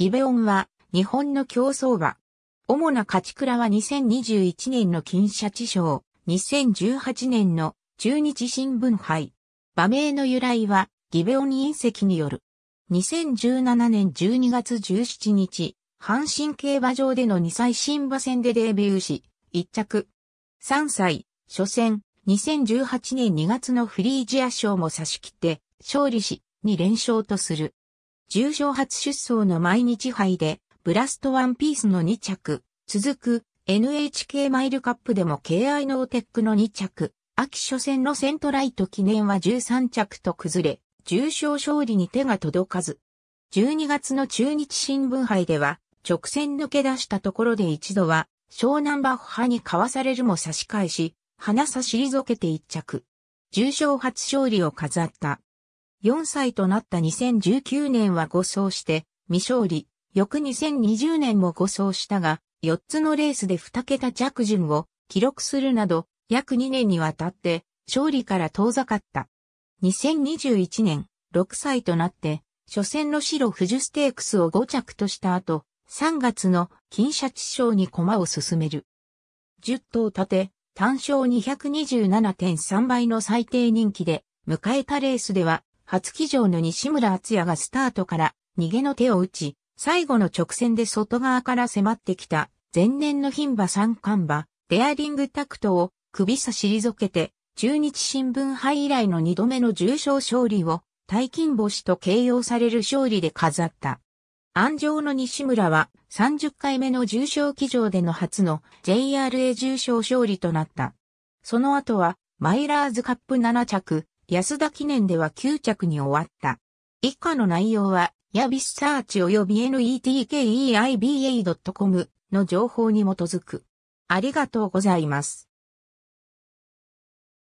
ギベオンは、日本の競争馬。主な勝ち倉は2021年の金シャチ賞、2018年の中日新聞杯。馬名の由来は、ギベオン隕石による。2017年12月17日、阪神競馬場での2歳新馬戦でデビューし、1着。3歳、初戦、2018年2月のフリージア賞も差し切って、勝利し、2連勝とする。重症初出走の毎日杯で、ブラストワンピースの2着、続く NHK マイルカップでも K.I. のオテックの2着、秋初戦のセントライト記念は13着と崩れ、重賞勝利に手が届かず。12月の中日新聞杯では、直線抜け出したところで一度は、湘南バッハにかわされるも差し返し、花差し退けて一着。重賞初勝利を飾った。4歳となった2019年は5走して、未勝利、翌2020年も5走したが、4つのレースで2桁着順を記録するなど、約2年にわたって勝利から遠ざかった。2021年、6歳となって、初戦の白富士ステークスを5着とした後、3月の金シャチ賞に駒を進める。10頭立て、単勝227.3倍の最低人気で、迎えたレースでは初騎乗の西村敦也がスタートから逃げの手を打ち、最後の直線で外側から迫ってきた前年の牝馬三冠馬、デアリングタクトを首差し退けて、中日新聞杯以来の二度目の重賞勝利を大金星と形容される勝利で飾った。安城の西村は30回目の重賞騎乗での初の JRA 重賞勝利となった。その後はマイラーズカップ7着、安田記念では9着に終わった。以下の内容は、ヤビスサーチ及び netkeiba.com の情報に基づく。ありがとうございます。